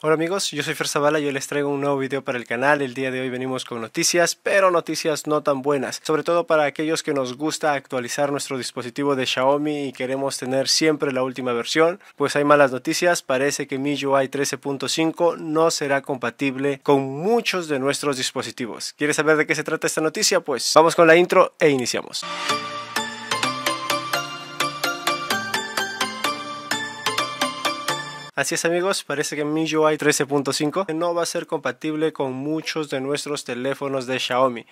Hola amigos, yo soy Fer y les traigo un nuevo video para el canal. El día de hoy venimos con noticias, pero noticias no tan buenas. Sobre todo para aquellos que nos gusta actualizar nuestro dispositivo de Xiaomi y queremos tener siempre la última versión. Pues hay malas noticias, parece que MIUI 13.5 no será compatible con muchos de nuestros dispositivos. ¿Quieres saber de qué se trata esta noticia? Pues vamos con la intro e iniciamos. Así es amigos, parece que MIUI 13.5 no va a ser compatible con muchos de nuestros teléfonos de Xiaomi.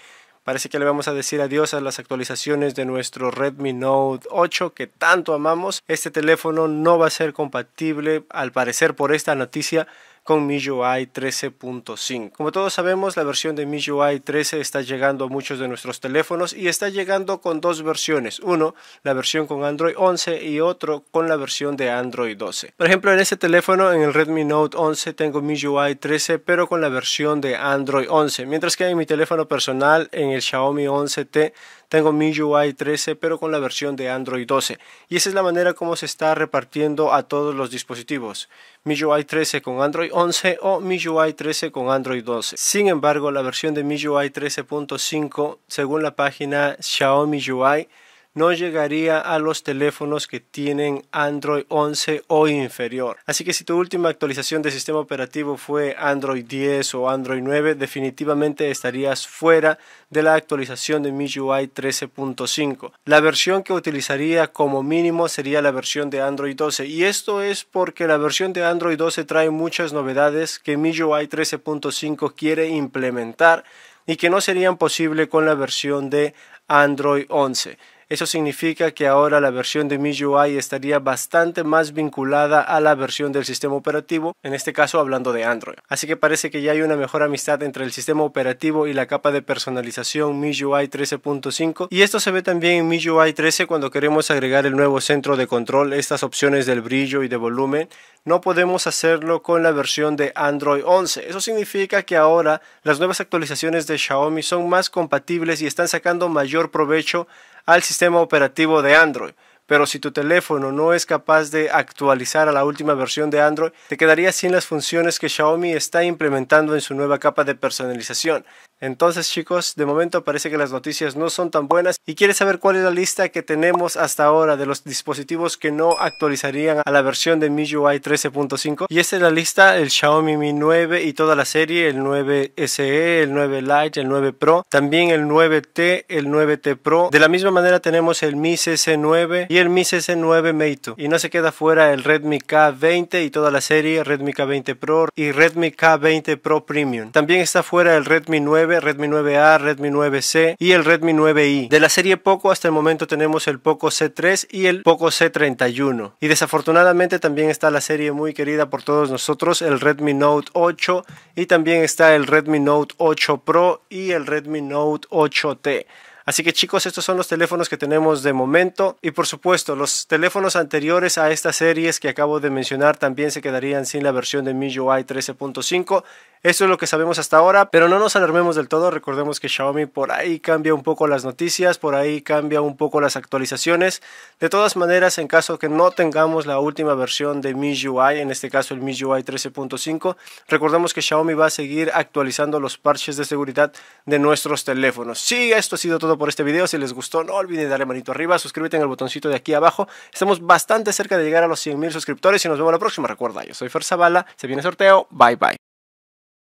Parece que le vamos a decir adiós a las actualizaciones de nuestro Redmi Note 8 que tanto amamos. Este teléfono no va a ser compatible, al parecer por esta noticia, con MIUI 13.5. Como todos sabemos, la versión de MIUI 13 está llegando a muchos de nuestros teléfonos y está llegando con dos versiones. Uno, la versión con Android 11 y otro con la versión de Android 12. Por ejemplo, en este teléfono, en el Redmi Note 11, tengo MIUI 13, pero con la versión de Android 11. Mientras que en mi teléfono personal, en el Xiaomi 11T, tengo MIUI 13 pero con la versión de Android 12 y esa es la manera como se está repartiendo a todos los dispositivos MIUI 13 con Android 11 o MIUI 13 con Android 12 sin embargo la versión de MIUI 13.5 según la página Xiaomi UI no llegaría a los teléfonos que tienen Android 11 o inferior. Así que si tu última actualización de sistema operativo fue Android 10 o Android 9, definitivamente estarías fuera de la actualización de MIUI 13.5. La versión que utilizaría como mínimo sería la versión de Android 12 y esto es porque la versión de Android 12 trae muchas novedades que MIUI 13.5 quiere implementar y que no serían posible con la versión de Android 11. Eso significa que ahora la versión de MIUI estaría bastante más vinculada a la versión del sistema operativo, en este caso hablando de Android. Así que parece que ya hay una mejor amistad entre el sistema operativo y la capa de personalización MIUI 13.5 y esto se ve también en MIUI 13 cuando queremos agregar el nuevo centro de control, estas opciones del brillo y de volumen, no podemos hacerlo con la versión de Android 11. Eso significa que ahora las nuevas actualizaciones de Xiaomi son más compatibles y están sacando mayor provecho al sistema operativo de Android. Pero si tu teléfono no es capaz de actualizar a la última versión de Android, te quedarías sin las funciones que Xiaomi está implementando en su nueva capa de personalización. Entonces chicos, de momento parece que las noticias no son tan buenas y quieres saber cuál es la lista que tenemos hasta ahora de los dispositivos que no actualizarían a la versión de MIUI 13.5 y esta es la lista el Xiaomi Mi 9 y toda la serie el 9 SE, el 9 Lite, el 9 Pro, también el 9T, el 9T Pro, de la misma manera tenemos el Mi CC9 y el Mi CC9 Mate y no se queda fuera el Redmi K20 y toda la serie Redmi K20 Pro y Redmi K20 Pro Premium, también está fuera el Redmi 9 Redmi 9A, Redmi 9C y el Redmi 9i. De la serie Poco hasta el momento tenemos el Poco C3 y el Poco C31. Y desafortunadamente también está la serie muy querida por todos nosotros, el Redmi Note 8 y también está el Redmi Note 8 Pro y el Redmi Note 8T. Así que chicos, estos son los teléfonos que tenemos de momento y por supuesto los teléfonos anteriores a estas series que acabo de mencionar también se quedarían sin la versión de MIUI 13.5. Esto es lo que sabemos hasta ahora, pero no nos alarmemos del todo. Recordemos que Xiaomi por ahí cambia un poco las noticias, por ahí cambia un poco las actualizaciones. De todas maneras, en caso que no tengamos la última versión de MIUI, en este caso el MIUI 13.5, recordemos que Xiaomi va a seguir actualizando los parches de seguridad de nuestros teléfonos. Sí, esto ha sido todo por este video. Si les gustó, no olviden darle manito arriba, suscríbete en el botoncito de aquí abajo. Estamos bastante cerca de llegar a los 100 mil suscriptores y nos vemos la próxima. Recuerda, yo soy Fer bala se viene sorteo, bye bye.